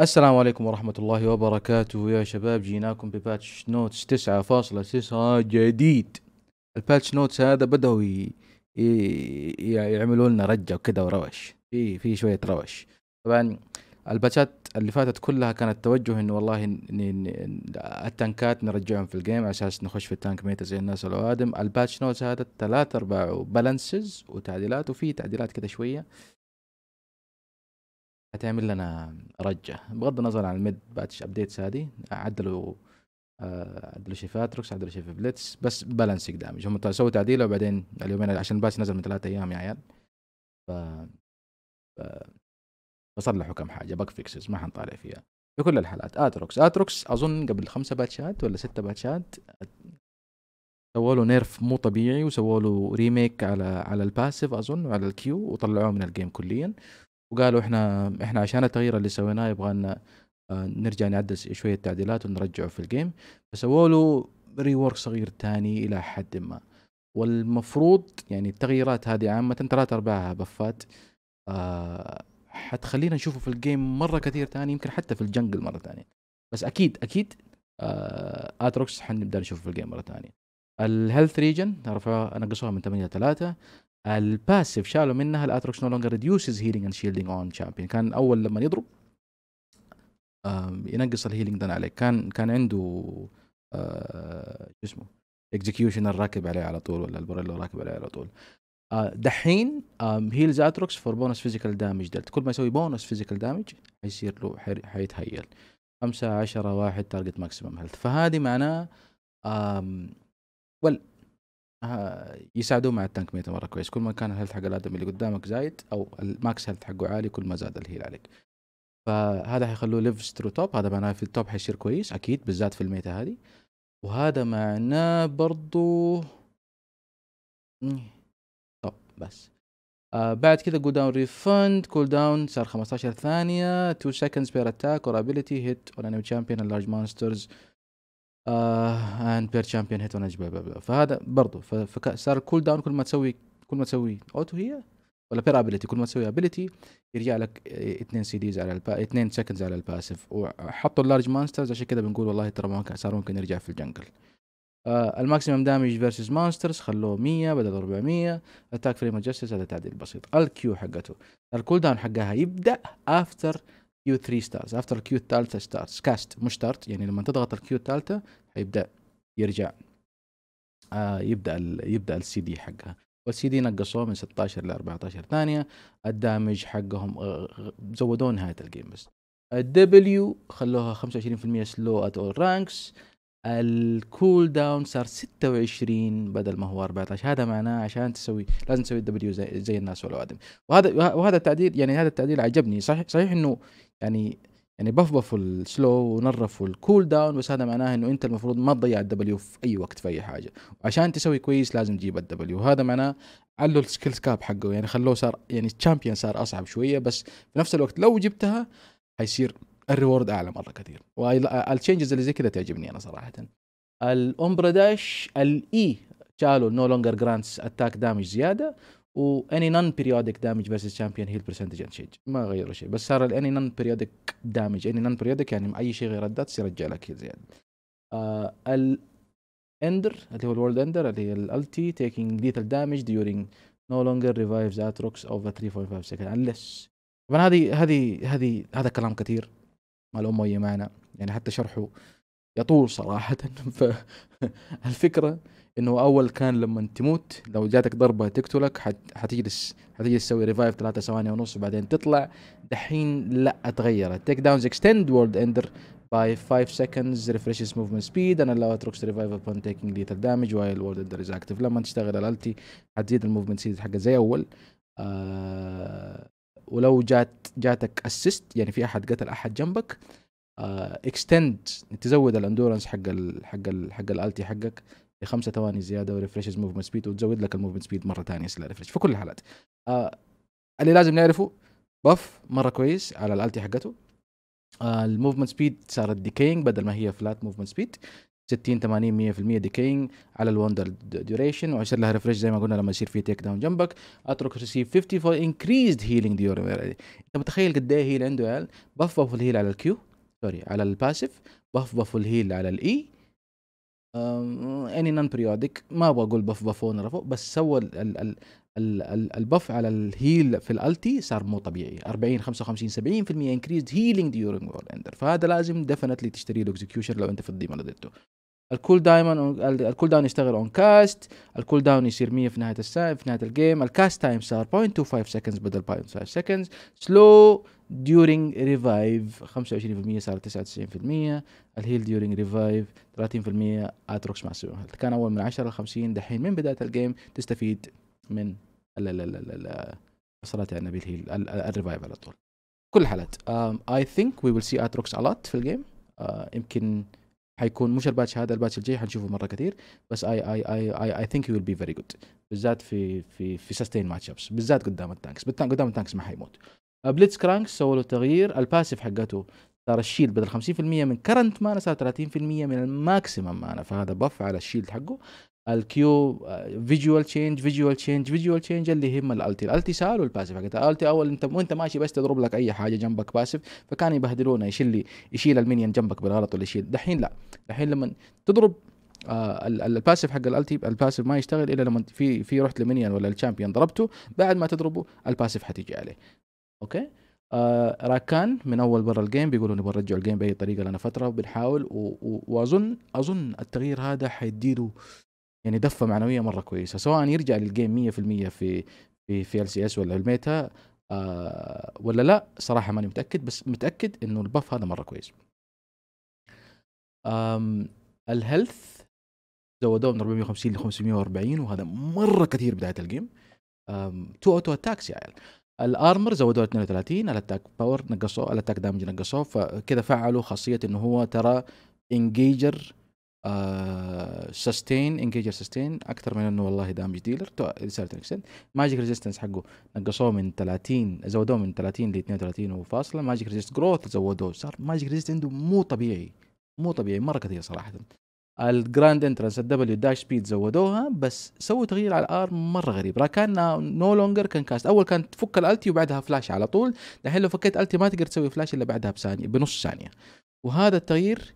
السلام عليكم ورحمة الله وبركاته يا شباب جيناكم بباتش نوتس تسعة فاصلة تسعة جديد الباتش نوتس هذا بدأوا ي... ي... يعملوا لنا رجة وكذا وروش في في شوية روش طبعا الباتشات اللي فاتت كلها كانت توجه انه والله ن... ن... التنكات نرجعهم في الجيم على اساس نخش في التانك ميتا زي الناس الاوادم الباتش نوتس هذا ثلاث ارباع بالانسز وتعديلات وفي تعديلات كذا شويه هتعمل لنا رجه بغض النظر عن الميد باتش ابديتس هذه عدلوا آه، عدلوا شي اتركس عدلوا شي بليتس بس بالانسنج دامج هم طيب سووا تعديله وبعدين اليومين عشان الباتش نزل من ثلاثة ايام يا عيال ف, ف... فصلحوا كم حاجه بق فيكسز ما حنطالع فيها في كل الحالات اتروكس اتروكس اظن قبل خمسة باتشات ولا ستة باتشات سووا له نيرف مو طبيعي وسووا له ريميك على على الباسيف اظن وعلى الكيو وطلعوه من الجيم كليا وقالوا احنا احنا عشان التغيير اللي سويناه يبغى آه، نرجع نعدل شويه تعديلات ونرجعه في الجيم فسووا له ريورك صغير تاني الى حد ما والمفروض يعني التغييرات هذه عامه ثلاث ارباعها بفات آه حتخلينا نشوفه في الجيم مره كثير تاني يمكن حتى في الجنجل مره ثانيه بس اكيد اكيد آه اتروكس حنبدا نشوفه في الجيم مره ثانيه الهيلث ريجن رفعوها نقصوها من 8 ل 3 الباسيف شالوا منها الاتروكس نو لونجر ريديوسز هيلينج اند شيلدينج اون شامبيون كان اول لما يضرب ينقص الهيلينج دان عليك كان كان عنده آه، شو اسمه اكزكيوشنر راكب عليه على طول ولا البوريلا راكب عليه على طول آه، دحين هيلز اتروكس فور بونس فيزيكال دامج دلت كل ما يسوي بونس فيزيكال دامج حيصير له حيتهيل 5 10 1 تارجت ماكسيمم هيلث فهذه معناه ويل آه، يساعدوه مع التانك ميتا مره كويس كل ما كان الهيلث حق الادمي اللي قدامك زايد او الماكس هيلث حقه عالي كل ما زاد الهيل عليك فهذا حيخلوه ليفز ثرو توب هذا معناه في التوب حيصير كويس اكيد بالذات في الميتا هذه وهذا معناه برضو طب إيه، بس آه بعد كذا جو داون ريفند كول داون صار 15 ثانية 2 سكندز بير اتاك اور ability هيت اون enemy تشامبيون لارج مونسترز آه اند بير تشامبيون هيت ونج فهذا برضه فصار الكول داون كل ما تسوي كل ما تسوي اوتو هي ولا بير ابيلتي كل ما تسوي ابيلتي يرجع لك آه، اثنين سي ديز على البا اثنين سكندز على الباسف وحطوا اللارج مانسترز عشان كذا بنقول والله ترى صار ممكن يرجع في الجنجل آه الماكسيمم دامج فيرسز مانسترز خلوه 100 بدل 400 اتاك فريم جاستس هذا تعديل بسيط الكيو حقته الكول داون حقها يبدا افتر كيو 3 ستارز افتر الكيو الثالثه ستارز كاست مش ستارت يعني لما تضغط الكيو الثالثه حيبدا يرجع آه يبدا الـ يبدا السي دي حقها والسي دي نقصوه من 16 ل 14 ثانيه الدامج حقهم آه، آه، زودوه نهايه الجيم بس الدبليو خلوها 25% سلو ات اول رانكس الكول داون صار 26 بدل ما هو 14 هذا معناه عشان تسوي لازم تسوي الدبليو زي, زي الناس والعدم وهذا وهذا التعديل يعني هذا التعديل عجبني صحيح صحيح انه يعني يعني بفبفوا السلو ونرفوا الكول داون بس هذا معناه انه انت المفروض ما تضيع الدبليو في اي وقت في اي حاجه وعشان تسوي كويس لازم تجيب الدبليو هذا معناه علوا السكيل كاب حقه يعني خلوه صار يعني الشامبيون صار اصعب شويه بس في نفس الوقت لو جبتها حيصير الريورد اعلى مره كثير والتشينجز اللي زي كذا تعجبني انا صراحه الامبرا داش الاي شالوا نو لونجر جرانتس اتاك دامج زياده واني نون بيريودك دامج فيرسز شامبيون هيل برسنتج ان شيج ما غيروا شيء بس صار الاني نون بيريودك دامج اني نون بيريودك يعني اي شيء غير الدات يرجع لك هيل زياده آه الاندر اللي هو الورد اندر اللي هي الالتي تيكينج ليثل دامج ديورينج نو لونجر ريفايفز اتروكس روكس اوفر 3.5 سكند انلس طبعا هذه هذه هذه هذا كلام كثير ما له امه معنا يعني حتى شرحه يطول صراحه فالفكره انه اول كان لما تموت لو جاتك ضربه تقتلك حتجلس حتجلس تسوي ريفايف ثلاثة ثواني ونص وبعدين تطلع دحين لا تغيرت تيك داونز اكستند وورد اندر باي 5 سكندز ريفريش موفمنت سبيد انا لو rocks ريفايف ابون تيكينج taking دامج damage الورد اندر از اكتف لما تشتغل الالتي حتزيد الموفمنت سبيد حقه زي اول آه ولو جات جاتك اسيست يعني في احد قتل احد جنبك اكستند آه، تزود الاندورنس حق حق حق الالتي حقك لخمسة ثواني زياده وريفريشز موفمنت سبيد وتزود لك الموفمنت سبيد مره ثانيه سلا ريفرش في كل الحالات آه اللي لازم نعرفه بف مره كويس على الالتي حقته آه الموفمنت سبيد صارت ديكينج بدل ما هي فلات موفمنت سبيد 60 80 100% ديكينج على الوندر ديوريشن واشر لها ريفرش زي ما قلنا لما يصير في تيك داون جنبك اترك ريسيف 50 فور انكريزد هيلينج ديور انت متخيل قد ايه هيل عنده عيال بف بف الهيل على الكيو سوري على الباسيف بف بف الهيل على الاي e. اني نون بريودك ما ابغى اقول بف بفون رفو بس سوى البف على الهيل في الالتي صار مو طبيعي 40 55 70% انكريز هيلينج ديورنج اول اندر فهذا لازم ديفنتلي تشتري له اكزكيوشن لو انت في الضيمه اللي الكول دايما الكول داون يشتغل اون كاست الكول داون يصير 100 في نهايه الساعه في نهايه الجيم الكاست تايم صار 0.25 سكندز بدل 0.5 سكندز سلو ديورينج ريفايف 25% صار 99% الهيل ديورينج ريفايف 30% اتروكس مع السيون هيلث كان اول من 10 ل 50 دحين من بدايه الجيم تستفيد من لا لا لا لا لا على النبي الهيل الريفايف على طول كل الحالات اي ثينك وي ويل سي اتروكس الوت في الجيم uh, يمكن حيكون مش الباتش هذا الباتش الجاي حنشوفه مره كثير بس اي اي اي اي اي ثينك يو ويل بي فيري جود بالذات في في في سستين ماتش ابس بالذات قدام التانكس قدام التانكس ما حيموت بليتس كرانكس سووا له تغيير الباسيف حقته صار الشيلد بدل 50% من كرنت مانا صار 30% من الماكسيمم مانا فهذا بف على الشيلد حقه الكيو فيجوال تشينج فيجوال تشينج فيجوال تشينج اللي يهم الالتي الالتي سهل والباسف حقتها الالتي اول انت وانت ماشي بس تضرب لك اي حاجه جنبك باسف فكان يبهدلونه يشيل لي يشيل المينيون جنبك بالغلط ولا يشيل دحين لا دحين لما تضرب آه الباسف حق الالتي الباسف ما يشتغل الا لما في في رحت لمينيون ولا الشامبيون ضربته بعد ما تضربه الباسف حتيجي عليه اوكي آه راكان من اول برا الجيم بيقولوا نبغى نرجع الجيم باي طريقه لنا فتره وبنحاول واظن اظن التغيير هذا حيديله يعني دفه معنويه مره كويسه سواء يرجع للجيم 100% في في في ال سي اس ولا الميتا آه ولا لا صراحه ماني متاكد بس متاكد انه البف هذا مره كويس أم الهيلث زودوه من 450 ل 540 وهذا مره كثير بدايه الجيم تو اوتو اتاكس يا عيال الارمر زودوه 32 الاتاك باور نقصوه الاتاك دامج نقصوه فكذا فعلوا خاصيه انه هو ترى انجيجر سستين انجيجر سستين اكثر من انه والله دامج ديلر ماجيك ريزيستنس حقه نقصوه من 30 زودوه من 30 ل 32 وفاصله ماجيك ريزيست جروث زودوه صار ماجيك ريزيست عنده مو طبيعي مو طبيعي مره كثير صراحه الجراند انترنس الدبليو داش سبيد زودوها بس سووا تغيير على الار مره غريب راكان نو لونجر كان كاست اول كانت تفك الالتي وبعدها فلاش على طول دحين لو فكيت التي ما تقدر تسوي فلاش الا بعدها بثانيه بنص ثانيه وهذا التغيير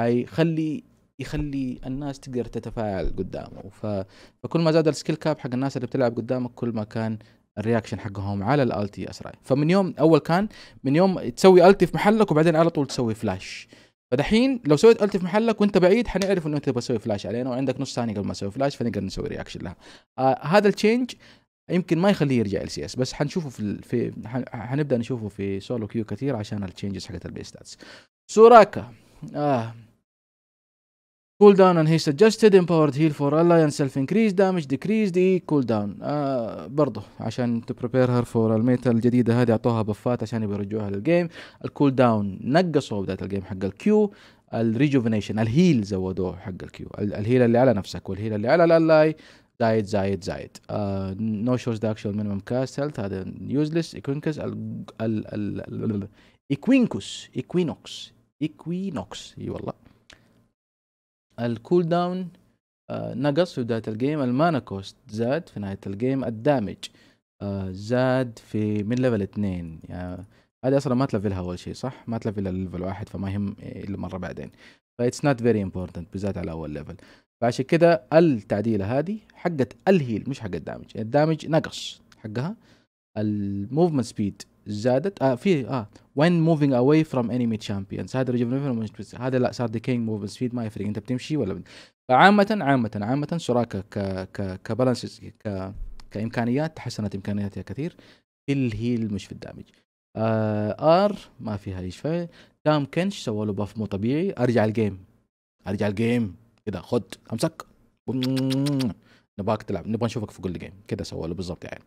حيخلي يخلي الناس تقدر تتفاعل قدامه ف... فكل ما زاد السكيل كاب حق الناس اللي بتلعب قدامك كل ما كان الرياكشن حقهم على الالتي اسرع فمن يوم اول كان من يوم تسوي التي في محلك وبعدين على طول تسوي فلاش فدحين لو سويت التي في محلك وانت بعيد حنعرف انه انت تبغى فلاش علينا وعندك نص ثانيه قبل ما تسوي فلاش فنقدر نسوي رياكشن لها آه هذا التشينج يمكن ما يخليه يرجع ال اس بس حنشوفه في في حنبدا نشوفه في سولو كيو كثير عشان التشينجز حقت البيستاتس سوراكا آه cooldown and he suggested empowered heal for alliance self increase damage decrease the cooldown آه برضه عشان to prepare her for الميتا الجديده هذه اعطوها بفات عشان يرجعوها للجيم الكول داون نقصوا بدايه الجيم حق الكيو الريجوفينيشن الهيل زودوه حق الكيو الهيل اللي على نفسك والهيل اللي على الالاي زايد زايد زايد نو شورز ذا اكشوال مينيمم كاست هيلث هذا يوزلس ايكوينكس ال ال اكوينكوس اكوينوكس اكوينوكس اي والله الكول داون آه، نقص في بداية الجيم المانا كوست زاد في نهاية الجيم الدامج آه، زاد في من ليفل اثنين يعني هذه اصلا ما تلفلها اول شيء صح؟ ما تلفلها ليفل واحد فما يهم الا مرة بعدين فايتس نوت فيري امبورتنت بالذات على اول ليفل فعشان كده التعديلة هذه حقت الهيل مش حق الدامج يعني الدامج نقص حقها الموفمنت سبيد زادت آه في اه وين موفينج اواي فروم انمي تشامبيونز هذا ريجن هذا لا صار ديكينج كينج موفز سبيد ما يفرق انت بتمشي ولا بت... فعامة عامة عامة سوراكا ك ك كبالانس ك كامكانيات تحسنت امكانياتها كثير في الهيل مش في الدامج آه ار ما فيها اي شيء دام كنش سووا له باف مو طبيعي ارجع الجيم ارجع الجيم كذا خد امسك نباك تلعب نبغى نشوفك في كل جيم كذا سووا له بالضبط يعني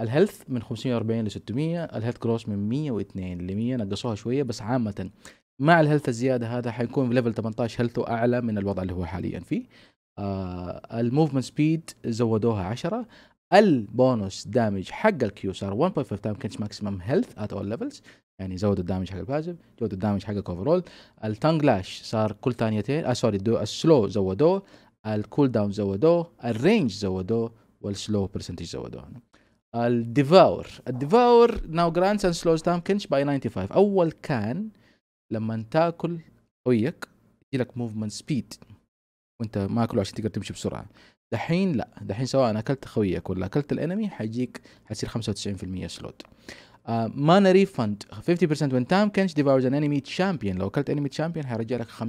الهيلث من 540 ل 600 الهيلث كروس من 102 ل 100 نقصوها شويه بس عامه مع الهيلث الزياده هذا حيكون ليفل 18 هيلثه اعلى من الوضع اللي هو حاليا فيه آه الموفمنت سبيد زودوها 10 البونس دامج حق الكيو صار 1.5 تايم كنتش ماكسيمم هيلث ات اول ليفلز يعني زود الدامج حق البازف زود الدامج حقك اوفرول التانج لاش صار كل ثانيتين آه سوري السلو زودوه الكول داون زودوه الرينج زودوه والسلو برسنتج زودوه الديفاور الديفاور ناو جرانتس اند سلوز داون كنش باي 95 اول كان لما تاكل يجي يجيلك موفمنت سبيد وانت ماكله عشان تقدر تمشي بسرعه دحين لا دحين سواء اكلت خويك ولا اكلت الانمي حيجيك حيصير 95% سلوت آه، مانا ريفند 50% من تايم كانش ديفاورز ان انمي تشامبيون لو اكلت انمي تشامبيون حيرجع لك 50%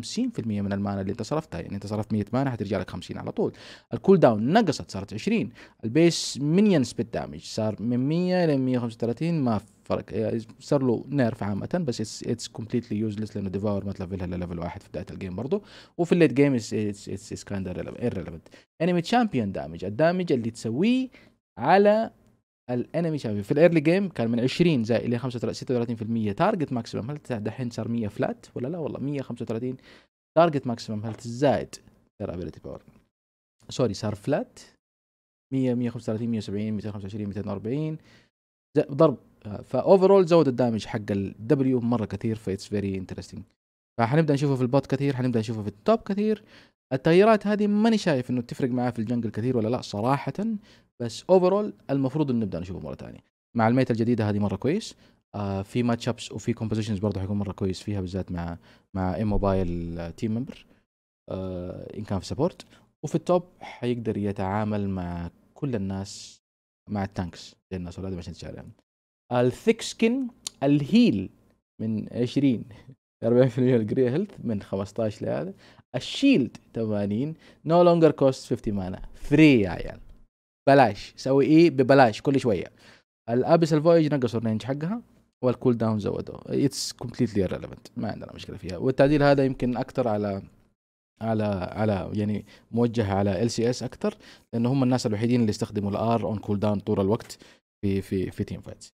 من المانا اللي انت صرفتها يعني انت صرفت 100 مانا حترجع لك 50 على طول الكول داون نقصت صارت 20 البيس منيون سبيد دامج صار من 100 ل 135 ما فرق آه، صار له نيرف عامة بس اتس كومبليتلي يوزلس لانه ديفاور ما تلفلها الا ليفل واحد في بداية الجيم برضه وفي الليت جيم اتس اتس كايند ايرليفنت انمي تشامبيون دامج الدامج اللي تسويه على الانمي شامبيون في الايرلي جيم كان من 20 زائد الى 35 36% تارجت ماكسيمم هل دحين صار 100 فلات ولا لا والله 135 تارجت ماكسيمم هل زائد باور سوري صار فلات 100 135 170 225 240 ضرب اول زود الدامج حق الدبليو مره كثير فايتس فيري انترستنج فحنبدا نشوفه في البوت كثير حنبدا نشوفه في التوب كثير التغييرات هذه ماني شايف انه تفرق معاه في الجنجل كثير ولا لا صراحه بس اوفرول المفروض انه نبدا نشوفه مره ثانيه مع الميتا الجديده هذه مره كويس آه في ماتش ابس وفي كومبوزيشنز برضه حيكون مره كويس فيها بالذات مع مع ام موبايل تيم ممبر آه ان كان في سبورت وفي التوب حيقدر يتعامل مع كل الناس مع التانكس زي الناس ولا عشان الشارع الثيك سكين الهيل من 20 40% الجري هيلث من 15 لهذا الشيلد 80 نو لونجر كوست 50 مانا فري يا عيال بلاش سوي ايه ببلاش كل شويه الابس الفويج نقصوا الرينج حقها والكول داون زودوه اتس كومبليتلي ريليفنت ما عندنا مشكله فيها والتعديل هذا يمكن اكثر على على على يعني موجه على ال سي اس اكثر لانه هم الناس الوحيدين اللي يستخدموا الار اون كول داون طول الوقت في في في تيم فايتس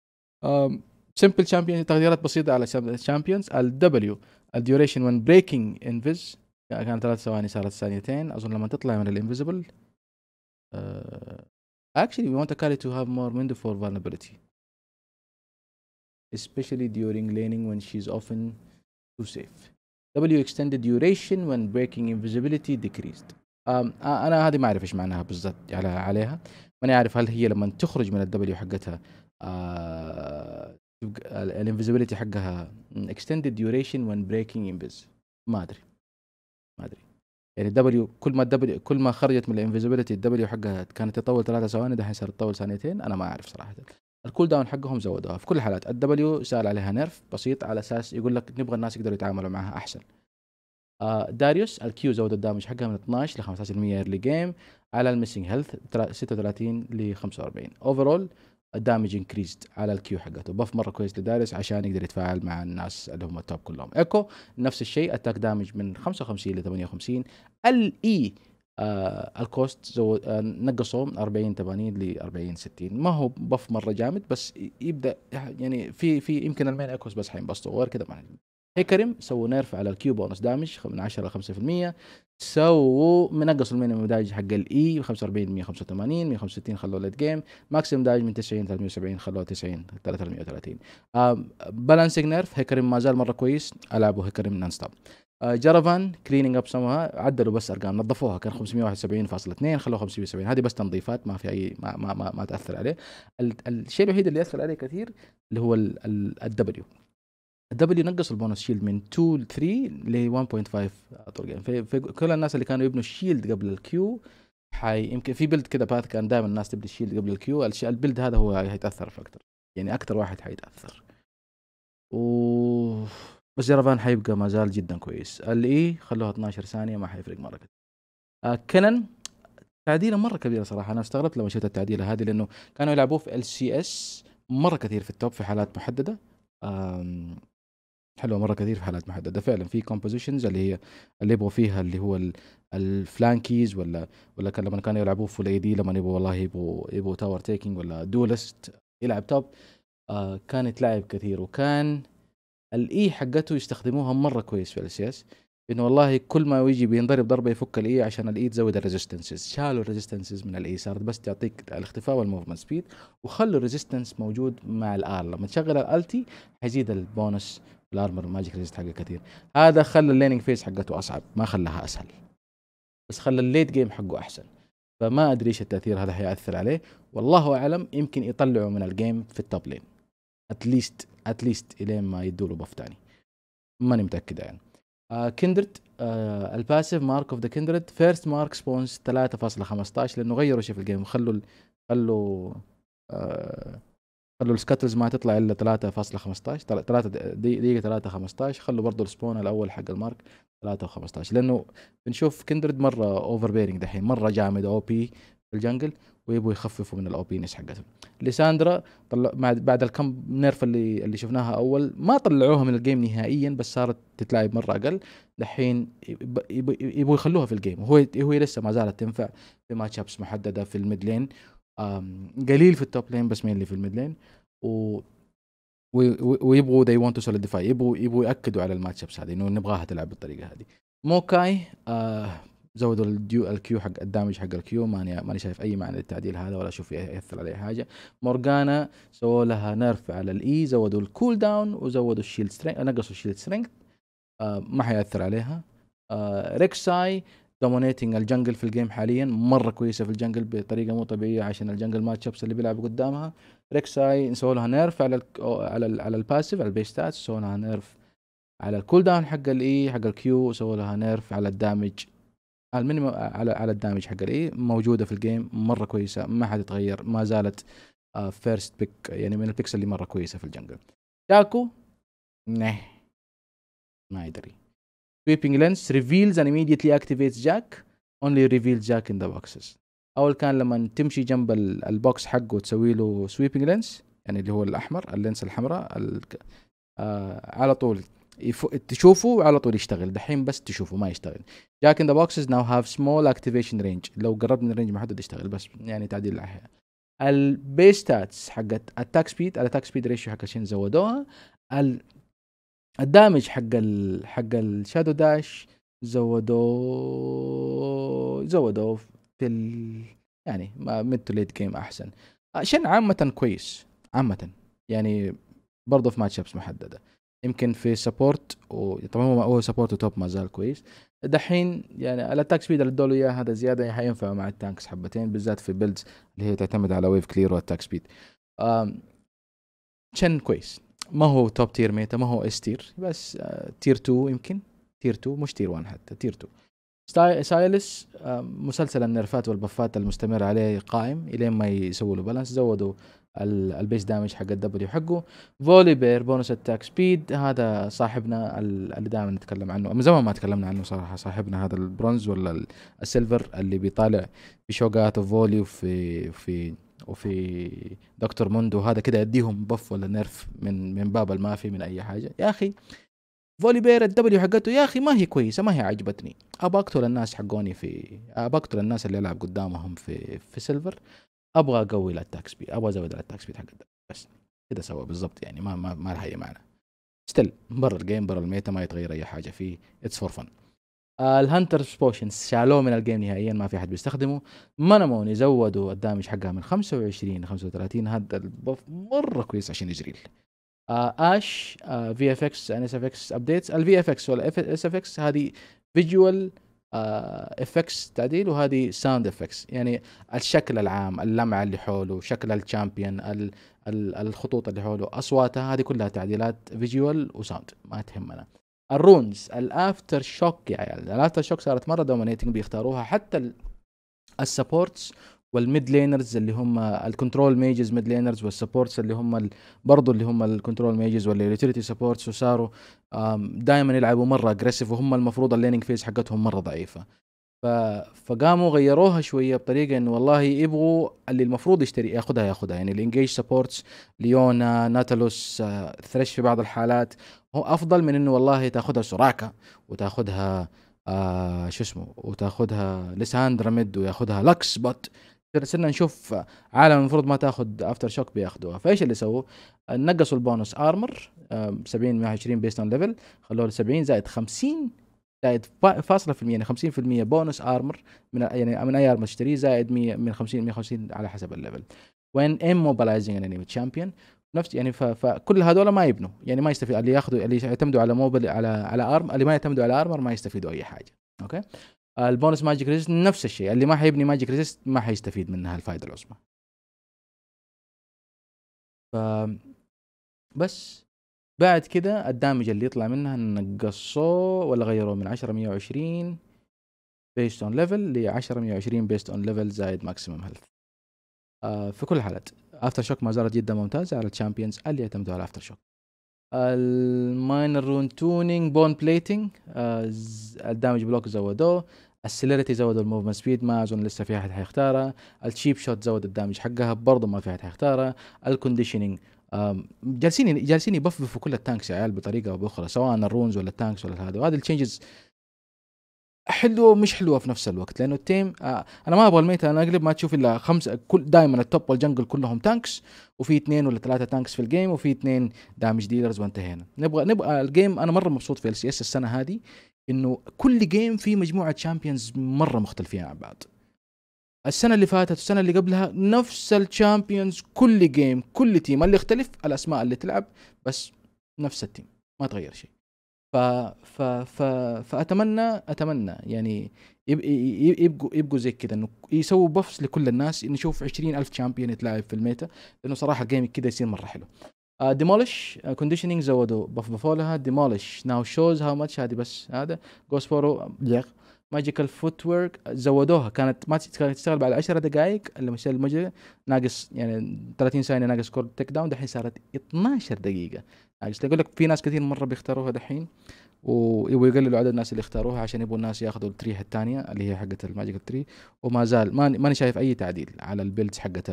سمبل شامبيون تغييرات بسيطه على الشامبيونز الدبليو الديوريشن وان بريكنج انفيز كان ثلاث ثواني صارت ثانيتين اظن لما تطلع من الانفيزبل آه، actually we want a تو to have more window for vulnerability especially during laning when she's often too safe W extended duration when breaking invisibility decreased um, انا هذه ما اعرف ايش معناها بالضبط على عليها ماني عارف هل هي لما تخرج من الدبليو حقتها آه، الانفيزيبيليتي حقها اكستندد ديوريشن وان بريكنج انفيز ما ادري ما ادري يعني الدبليو كل ما الدبليو كل ما خرجت من الانفيزيبيليتي الدبليو حقها كانت تطول ثلاثة ثواني دحين صارت تطول ثانيتين انا ما اعرف صراحه الكول داون حقهم زودوها في كل الحالات الدبليو سال عليها نيرف بسيط على اساس يقول لك نبغى الناس يقدروا يتعاملوا معها احسن آه داريوس الكيو زود الدامج حقها من 12 ل 15% ايرلي جيم على الميسنج هيلث 36 ل 45 اوفرول الدامج انكريزد على الكيو حقته بف مره كويس لدارس عشان يقدر يتفاعل مع الناس اللي هم التوب كلهم ايكو نفس الشيء اتاك دامج من 55 ل 58 الاي e، آه الكوست زو آه نقصوا من 40 80 ل 40 60 ما هو بف مره جامد بس يبدا يعني في في يمكن المين ايكوس بس حينبسطوا غير كذا ما هيكرم سووا نيرف على الكيو بونس دامج من 10 ل 5% سووا منقصوا المينيمم دايج حق الاي 45 185 165 خلوه ليت جيم ماكسيم دايج من 90 370 خلوه 90 330 بالانسنج نيرف هيكريم ما زال مره كويس العبوا هيكريم نون ستوب جرفان كليننج اب سموها عدلوا بس ارقام نظفوها كان 571.2 خلوه 570 هذه بس تنظيفات ما في اي ما ما ما, ما تاثر عليه الشيء الوحيد اللي ياثر عليه كثير اللي هو الدبليو الدبل ينقص البونس شيلد من 2 ل 3 ل 1.5 طول جيم فكل الناس اللي كانوا يبنوا الشيلد قبل الكيو حي يمكن في بيلد كده باث كان دائما الناس تبني الشيلد قبل الكيو البيلد هذا هو حيتاثر في اكثر يعني اكثر واحد حيتاثر و بس جرفان حيبقى ما زال جدا كويس الاي e خلوها 12 ثانيه ما حيفرق مره كثير كنن آه، تعديله مره كبيره صراحه انا استغربت لما شفت التعديله هذه لانه كانوا يلعبوه في ال سي اس مره كثير في التوب في حالات محدده حلوه مره كثير في حالات محدده فعلا في كومبوزيشنز اللي هي اللي يبغوا فيها اللي هو الفلانكيز ولا ولا كان لما كانوا يلعبوه في الاي دي لما يبغوا والله يبغوا يبغوا تاور تيكينج ولا دولست يلعب توب آه كان يتلعب كثير وكان الاي e حقته يستخدموها مره كويس في الاس اس انه والله كل ما يجي بينضرب ضربه يفك الاي e عشان الاي e تزود الريزستنسز شالوا الريزستنسز من الاي صارت بس تعطيك الاختفاء والموفمنت سبيد وخلوا الريزستنس موجود مع الال لما تشغل الالتي حيزيد البونس الارمر ماجيك ريزست حقه كثير هذا خلى الليننج فيز حقته اصعب ما خلاها اسهل بس خلى الليت جيم حقه احسن فما ادري ايش التاثير هذا حياثر عليه والله اعلم يمكن يطلعوا من الجيم في التوب لين اتليست اتليست الين ما يدوا له بف ثاني ماني متاكد يعني كندرد آه الباسيف مارك اوف ذا كندرد فيرست مارك سبونس 3.15 لانه غيروا شيء في الجيم خلوا خلوا آه خلوا السكاترز ما تطلع الا 3.15 3 دقيقه 3 15 خلوا برضه السبون الاول حق المارك 3 و15 لانه بنشوف كندرد مره اوفر بيرنج دحين مره جامد او بي في الجنجل ويبغوا يخففوا من الاو بينس حقتهم ليساندرا طلع بعد بعد الكم نيرف اللي اللي شفناها اول ما طلعوها من الجيم نهائيا بس صارت تتلعب مره اقل دحين يبغوا يخلوها في الجيم وهو هي لسه ما زالت تنفع في ماتش ابس محدده في الميد لين قليل في التوب لين بس مين اللي في الميد لين و ويبغوا they want to solidify يبغوا يبغوا ياكدوا على الماتش ابس هذه انه نبغاها تلعب بالطريقه هذه موكاي آه زودوا الديو الكيو حق الدامج حق الكيو ماني ماني شايف اي معنى للتعديل هذا ولا اشوف ياثر عليه حاجه مورجانا سووا لها نرف على الاي e، زودوا الكول داون وزودوا الشيلد سترينج نقصوا الشيلد سترينج آه ما حياثر عليها آه ريكساي دومينيتنج الجنجل في الجيم حاليا مره كويسه في الجنجل بطريقه مو طبيعيه عشان الجنجل ماتش ابس اللي بيلعبوا قدامها ريكساي نسوا لها نيرف على الـ على الـ على الباسيف على البيس ستات سووا لها نيرف على الكول داون حق الاي e، حق الكيو سووا لها نيرف على الدامج على على على الدامج حق الاي e، موجوده في الجيم مره كويسه ما حد يتغير ما زالت فيرست آه، بيك يعني من البيكس اللي مره كويسه في الجنجل شاكو نه ما يدري sweeping lens reveals and immediately activates jack only reveals jack in the boxes اول كان لما تمشي جنب البوكس حقه وتسوي له sweeping lens يعني اللي هو الاحمر اللينس الحمراء آه على طول تشوفه وعلى طول يشتغل دحين بس تشوفه ما يشتغل جاك ان ذا بوكسز ناو هاف سمول اكتيفيشن رينج لو قربت من رينج محدد يشتغل بس يعني تعديل الاحياء البيس ستاتس حقت اتاك سبيد الاتاك سبيد ريشيو حق عشان زودوها الدامج حق ال... حق الشادو داش زودوه زودوه في ال... يعني ميد تو ليد جيم احسن شن عامة كويس عامة يعني برضه في ماتشابس محدده يمكن في سبورت وطبعا طبعا هو هو سبورت وتوب ما زال كويس دحين يعني الاتاك سبيد اللي ادوا اياه هذا زياده حينفع مع التانكس حبتين بالذات في بيلدز اللي هي تعتمد على ويف كلير واتاك سبيد شن كويس ما هو توب تير ميتا ما هو اس تير بس تير آه، 2 يمكن تير 2 مش تير 1 حتى تير 2 سايلس مسلسل النرفات والبفات المستمر عليه قائم الين ما يسووا له بالانس زودوا البيس دامج حق الدبليو حقه فولي بير بونس اتاك سبيد هذا صاحبنا اللي دائما نتكلم عنه من زمان ما تكلمنا عنه صراحه صاحبنا هذا البرونز ولا السيلفر اللي بيطالع في شوقات فولي وفي في وفي دكتور موندو هذا كده يديهم بف ولا نيرف من من باب المافي من اي حاجه يا اخي فولي بير الدبليو حقته يا اخي ما هي كويسه ما هي عجبتني ابغى اقتل الناس حقوني في ابغى اقتل الناس اللي العب قدامهم في في سيلفر ابغى اقوي الاتاك سبيد ابغى ازود الاتاك سبيد حق بس كده سوى بالضبط يعني ما ما ما لها اي معنى ستيل برا الجيم برا الميتا ما يتغير اي حاجه فيه اتس فور فن آه، الهانترز بوشنز شالوه من الجيم نهائيا ما في احد بيستخدمه منموني يزودوا الدامج حقها من 25 ل 35 هذا البف مره كويس عشان يجريل آه، اش في اف اكس ان اس اف اكس ابديتس الفي اف اكس ولا اس اف اكس هذه فيجوال افكس آه، تعديل وهذه ساوند افكس يعني الشكل العام اللمعه اللي حوله شكل الشامبيون الخطوط اللي حوله اصواتها هذه كلها تعديلات فيجوال وساوند ما تهمنا الرونز الافتر شوك يعني الافتر شوك صارت مره دومينيتنج بيختاروها حتى السبورتس والميد لينرز اللي هم الكنترول ميجز ميد لينرز والسبورتس اللي هم برضه اللي هم الكنترول ميجز واليوتيليتي سبورتس وصاروا دائما يلعبوا مره اجريسيف وهم المفروض الليننج فيز حقتهم مره ضعيفه فقاموا غيروها شويه بطريقه انه والله يبغوا اللي المفروض يشتري ياخذها ياخذها يعني الانجيج سبورتس ليونا ناتالوس ثريش آه، في بعض الحالات هو افضل من انه والله تاخذها سوراكا وتاخذها آه شو اسمه وتاخذها لساندرا ميد وياخذها لكس بوت صرنا نشوف عالم المفروض ما تاخذ افتر شوك بياخذوها فايش اللي سووا؟ نقصوا البونص ارمر 70 120 بيست اون ليفل خلوه 70 زائد 50 زائد فاصلة في المية يعني 50% بونس ارمر من يعني من اي ارمر تشتريه زائد 100 من 50 150 على حسب الليفل وين immobilizing an enemy تشامبيون نفس يعني فكل هذول ما يبنوا يعني ما يستفيد اللي ياخذوا اللي يعتمدوا على موبل على على ارم اللي ما يعتمدوا على ارمر ما يستفيدوا اي حاجه اوكي البونس ماجيك ريزست نفس الشيء اللي ما حيبني ماجيك ريزست ما حيستفيد منها الفائده العظمى ف بس بعد كده الدامج اللي يطلع منها نقصوه ولا غيروه من 10 120 بيست اون ليفل ل 10 120 بيست اون ليفل زائد ماكسيمم هيلث آه في كل الحالات افتر شوك ما زالت جدا ممتازه على الشامبيونز اللي يعتمدوا على افتر شوك الماينر رون تونينج بون بليتنج الدامج بلوك زودوه السيلريتي زودوا الموفمنت سبيد ما اظن لسه في احد حيختارها التشيب شوت زود الدامج حقها برضه ما في احد حيختارها الكونديشننج جالسين جالسين يبففوا كل التانكس يا عيال بطريقه او باخرى سواء الرونز ولا التانكس ولا هذا وهذه التشينجز حلوه ومش حلوه في نفس الوقت لانه التيم آه انا ما ابغى الميتا انا اغلب ما تشوف الا خمسه كل دائما التوب والجنجل كلهم تانكس وفي اثنين ولا ثلاثه تانكس في الجيم وفي اثنين دامج ديلرز وانتهينا نبغى نبغى الجيم انا مره مبسوط في ال اس السنه هذه انه كل جيم في مجموعه شامبيونز مره مختلفين عن بعض السنه اللي فاتت والسنه اللي قبلها نفس الشامبيونز كل جيم كل تيم اللي اختلف الاسماء اللي تلعب بس نفس التيم ما تغير شيء ف... ف... ف... فاتمنى اتمنى يعني يب... يبقوا يبقوا زي كذا انه يسووا بفس لكل الناس نشوف 20000 شامبيون يتلاعب في الميتا لانه صراحه جيم كذا يصير مره حلو ديمولش آه، كونديشننج آه، زودوا بفبفوا لها ديمولش ناو شوز هاو ماتش هذه بس هذا جوست فورو ماجيكال فوت ورك زودوها كانت ما تشتغل بعد 10 دقائق اللي شال ناقص يعني 30 ثانيه ناقص كور تيك داون دحين صارت 12 دقيقه ناقص اقول لك في ناس كثير مره بيختاروها دحين ويبغوا يقللوا عدد الناس اللي اختاروها عشان يبغوا الناس ياخذوا التريحه الثانيه اللي هي حقت الماجيكال تري وما زال ماني شايف اي تعديل على البيلدز حقت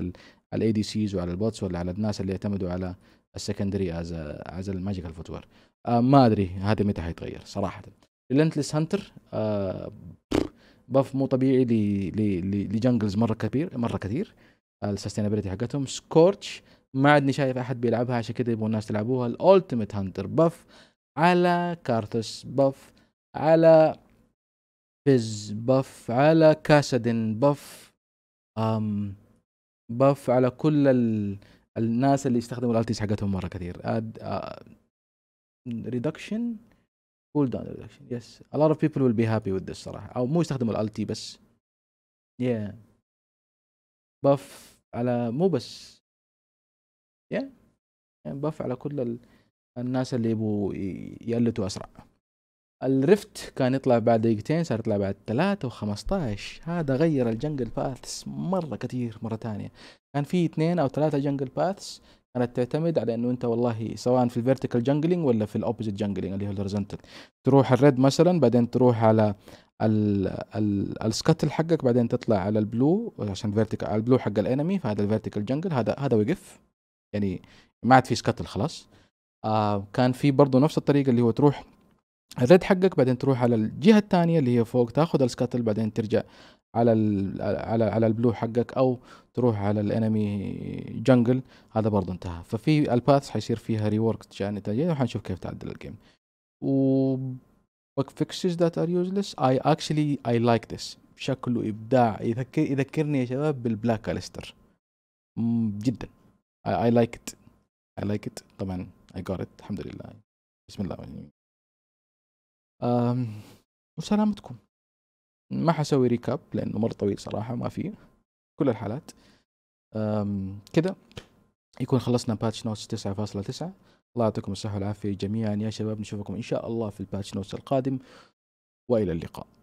الاي دي سيز وعلى البوتس ولا على الناس اللي يعتمدوا على السكندري از از الماجيكال فوتوير ما ادري هذا متى حيتغير صراحه ريلنتلس هانتر بف باف مو طبيعي لجنجلز مره كبير مره كثير آه، السستينابيلتي حقتهم سكورتش ما عدني شايف احد بيلعبها عشان كذا يبغوا الناس تلعبوها الالتيميت هانتر باف على كارثوس باف على فيز باف على كاسدن باف أم باف على كل ال... الناس اللي يستخدموا الالتيز حقتهم مره كثير ريدكشن آه، آه، كول داون ريدكشن يس a lot of people will be happy with this صراحه او مو يستخدموا الال تي بس yeah باف على مو بس yeah يعني باف على كل ال... الناس اللي يبوا يقلتوا اسرع الرفت كان يطلع بعد دقيقتين صار يطلع بعد ثلاثة وخمسطاش هذا غير الجنجل باثس مرة كثير مرة ثانية كان في اثنين او ثلاثة جنجل باثس كانت تعتمد على انه انت والله سواء في الفيرتيكال جانجلينج ولا في الاوبوزيت جانجلينج اللي هو الهوريزونتال تروح الريد مثلا بعدين تروح على السكتل حقك بعدين تطلع على البلو عشان فيرتيكال على البلو حق الانمي فهذا الفيرتيكال جنجل هذا هذا وقف يعني ما عاد في سكتل خلاص آه كان في برضه نفس الطريقه اللي هو تروح الريد حقك بعدين تروح على الجهه الثانيه اللي هي فوق تاخذ السكتل بعدين ترجع على على على البلو حقك او تروح على الانمي جنجل هذا برضه انتهى ففي الباث حيصير فيها ريورك تجاه جايه وحنشوف كيف تعدل الجيم و bug fixes that are useless اي actually I like شكله ابداع يذكر يذكرني يا شباب بالبلاك اليستر جدا اي لايك ات اي لايك ات طبعا اي جوت ات الحمد لله بسم الله أم. وسلامتكم ما حسوي ريكاب لانه مره طويل صراحه ما في كل الحالات كده يكون خلصنا باتش نوتس 9.9 الله يعطيكم الصحه والعافيه جميعا يا شباب نشوفكم ان شاء الله في الباتش نوتس القادم والى اللقاء